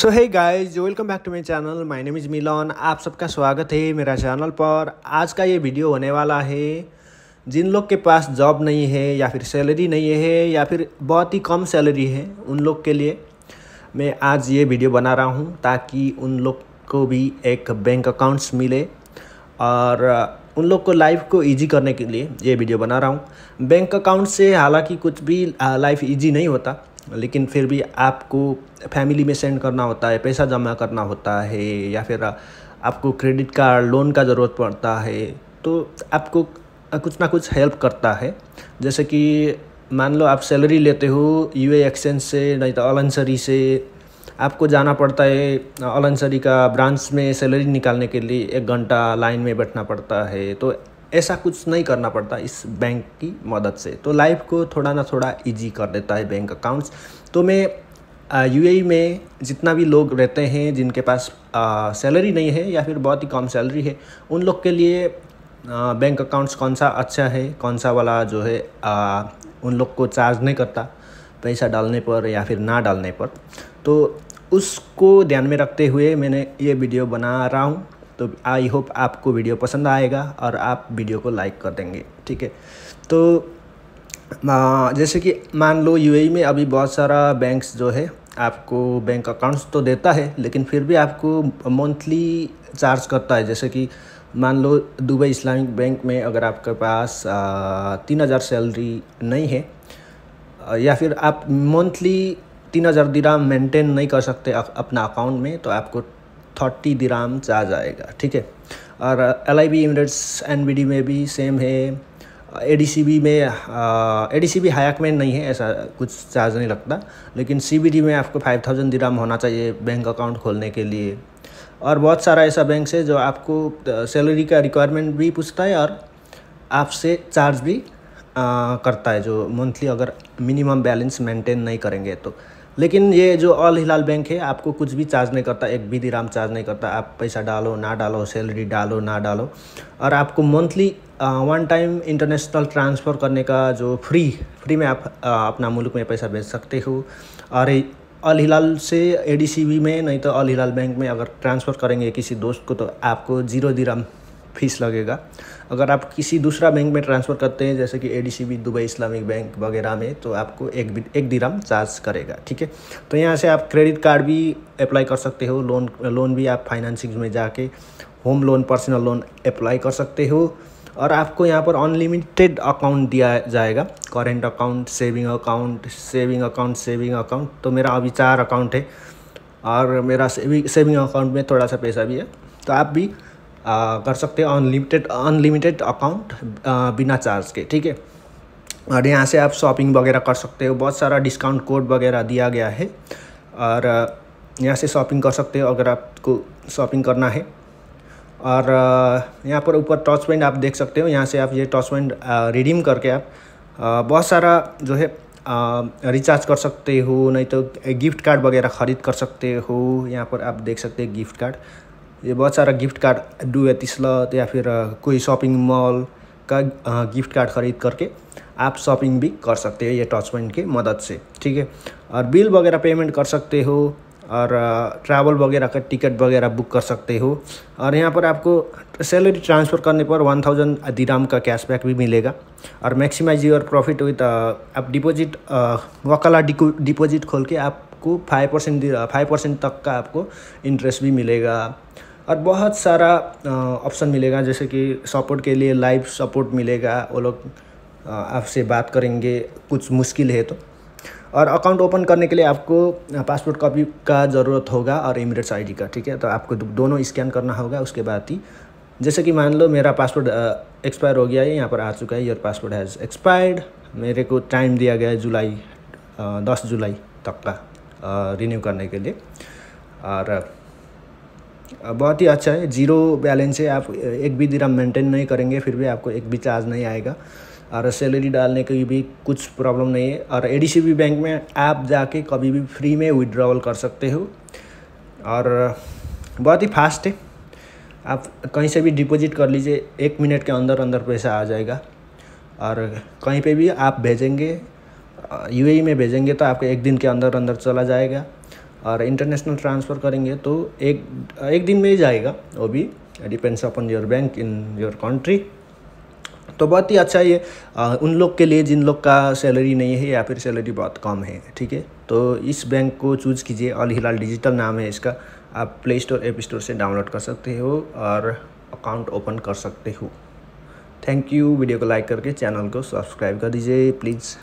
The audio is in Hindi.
so hi guys welcome back to my channel my name is Milon आप सबका स्वागत है मेरा चैनल पर आज का ये वीडियो होने वाला है जिन लोग के पास जॉब नहीं है या फिर सैलरी नहीं है या फिर बहुत ही कम सैलरी है उन लोग के लिए मैं आज ये वीडियो बना रहा हूँ ताकि उन लोग को भी एक बैंक अकाउंट्स मिले और उन लोग को लाइफ को इजी करने के लिए ये वीडियो बना रहा हूँ बैंक अकाउंट से हालांकि कुछ भी लाइफ ईजी नहीं होता लेकिन फिर भी आपको फैमिली में सेंड करना होता है पैसा जमा करना होता है या फिर आपको क्रेडिट कार्ड लोन का ज़रूरत पड़ता है तो आपको कुछ ना कुछ हेल्प करता है जैसे कि मान लो आप सैलरी लेते हो यू एक्सचेंज से नहीं तो अलंसरी से आपको जाना पड़ता है अलंसरी का ब्रांच में सैलरी निकालने के लिए एक घंटा लाइन में बैठना पड़ता है तो ऐसा कुछ नहीं करना पड़ता इस बैंक की मदद से तो लाइफ को थोड़ा ना थोड़ा इजी कर देता है बैंक अकाउंट्स तो मैं यूएई e में जितना भी लोग रहते हैं जिनके पास सैलरी नहीं है या फिर बहुत ही कम सैलरी है उन लोग के लिए आ, बैंक अकाउंट्स कौन सा अच्छा है कौन सा वाला जो है आ, उन लोग को चार्ज नहीं करता पैसा डालने पर या फिर ना डालने पर तो उसको ध्यान में रखते हुए मैंने ये वीडियो बना रहा हूँ तो आई होप आपको वीडियो पसंद आएगा और आप वीडियो को लाइक कर देंगे ठीक है तो जैसे कि मान लो यूएई e में अभी बहुत सारा बैंक्स जो है आपको बैंक अकाउंट्स तो देता है लेकिन फिर भी आपको मंथली चार्ज करता है जैसे कि मान लो दुबई इस्लामिक बैंक में अगर आपके पास तीन हज़ार सैलरी नहीं है या फिर आप मंथली तीन हज़ार दिराम मेंटेन नहीं कर सकते अपना अकाउंट में तो आपको थर्टी राम आ जाएगा ठीक है और L I B Emirates N B D में भी सेम है ए डी सी बी में ए डी सी बी हायक में नहीं है ऐसा कुछ चार्ज नहीं लगता लेकिन सी बी डी में आपको फाइव थाउजेंड दिराम होना चाहिए बैंक अकाउंट खोलने के लिए और बहुत सारा ऐसा बैंक है जो आपको सैलरी uh, का रिक्वायरमेंट भी पूछता है और आपसे चार्ज भी आ, uh, करता है जो मंथली अगर मिनिमम बैलेंस मेंटेन नहीं करेंगे तो लेकिन ये जो ऑल हिलाल बैंक है आपको कुछ भी चार्ज नहीं करता एक भी दिराम चार्ज नहीं करता आप पैसा डालो ना डालो सैलरी डालो ना डालो और आपको monthly one time international transfer करने का जो फ्री फ्री में आप आ, अपना मुल्क में पैसा भेज सकते हो और अल हिलाल से ए में नहीं तो अल हिलाल बैंक में अगर ट्रांसफ़र करेंगे किसी दोस्त को तो आपको जीरो दिराम फीस लगेगा अगर आप किसी दूसरा बैंक में ट्रांसफ़र करते हैं जैसे कि ए दुबई इस्लामिक बैंक वगैरह में तो आपको एक एक दिराम चार्ज करेगा ठीक है तो यहाँ से आप क्रेडिट कार्ड भी अप्लाई कर सकते हो लोन लोन भी आप फाइनेंसिंग में जाके home loan personal loan apply कर सकते हो और आपको यहाँ पर अनलिमिटेड अकाउंट दिया जाएगा current account saving account saving account saving account तो मेरा अभी चार अकाउंट है और मेरा सेविंग सेविंग अकाउंट में थोड़ा सा पैसा भी है तो आप भी कर सकते हो अनलिमिटेड अनलिमिटेड अकाउंट बिना चार्ज के ठीक है और यहाँ से आप शॉपिंग वगैरह कर सकते हो बहुत सारा डिस्काउंट कोड वगैरह दिया गया है और यहाँ से शॉपिंग कर सकते हो अगर आपको शॉपिंग करना है और यहाँ पर ऊपर टॉच पेंट आप देख सकते हो यहाँ से आप ये टॉच पेंट रिडीम करके आप बहुत सारा जो है रिचार्ज कर सकते हो नहीं तो गिफ्ट कार्ड वगैरह ख़रीद कर सकते हो यहाँ पर आप देख सकते हो गिफ्ट कार्ड ये बहुत सारा गिफ्ट कार्ड डुए तिस्लत या फिर uh, कोई शॉपिंग मॉल का गिफ्ट कार्ड ख़रीद करके आप शॉपिंग भी कर सकते हो ये टच पॉइंट के मदद से ठीक है और बिल वगैरह पेमेंट कर सकते हो और ट्रैवल uh, वगैरह का टिकट वगैरह बुक कर सकते हो और यहाँ पर आपको सैलरी ट्रांसफ़र करने पर वन थाउजेंड दिराम का कैशबैक भी मिलेगा और मैक्सिमाइज योर प्रॉफिट विथ आप डिपॉजिट वक़ला डिपॉजिट खोल के आपको फाइव परसेंट फाइव परसेंट तक का आपको इंटरेस्ट भी मिलेगा और बहुत सारा ऑप्शन मिलेगा जैसे कि सपोर्ट के लिए लाइव सपोर्ट मिलेगा वो लोग आपसे बात करेंगे कुछ मुश्किल है तो और अकाउंट ओपन करने के लिए आपको पासपोर्ट कॉपी का ज़रूरत होगा और इमिडेट्स आईडी का ठीक है तो आपको दोनों स्कैन करना होगा उसके बाद ही जैसे कि मान लो मेरा पासपोर्ट एक्सपायर हो गया है यहाँ पर आ चुका है योर पासपोर्ट हैज़ एक्सपायर्ड मेरे को टाइम दिया गया है जुलाई दस जुलाई तक का रिन्यू करने के लिए और बहुत ही अच्छा है जीरो बैलेंस है आप एक भी आप मेंटेन नहीं करेंगे फिर भी आपको एक भी चार्ज नहीं आएगा और सैलरी डालने की भी कुछ प्रॉब्लम नहीं है और एडीसीबी बैंक में आप जाके कभी भी फ्री में विड्रॉवल कर सकते हो और बहुत ही फास्ट है आप कहीं से भी डिपॉजिट कर लीजिए एक मिनट के अंदर अंदर पैसा आ जाएगा और कहीं पे भी आप भेजेंगे यूएई e में भेजेंगे तो आपको एक दिन के अंदर अंदर चला जाएगा और इंटरनेशनल ट्रांसफ़र करेंगे तो एक एक दिन में ही जाएगा वो भी depends upon your bank in your country तो बहुत ही अच्छा ये आ, उन लोग के लिए जिन लोग का सैलरी नहीं है या फिर सैलरी बहुत कम है ठीक है तो इस बैंक को चूज़ कीजिए अल हिलाल डिजिटल नाम है इसका आप प्ले स्टोर ऐप स्टोर से डाउनलोड कर सकते हो और अकाउंट ओपन कर सकते हो थैंक यू वीडियो को लाइक करके चैनल को सब्सक्राइब कर दीजिए प्लीज़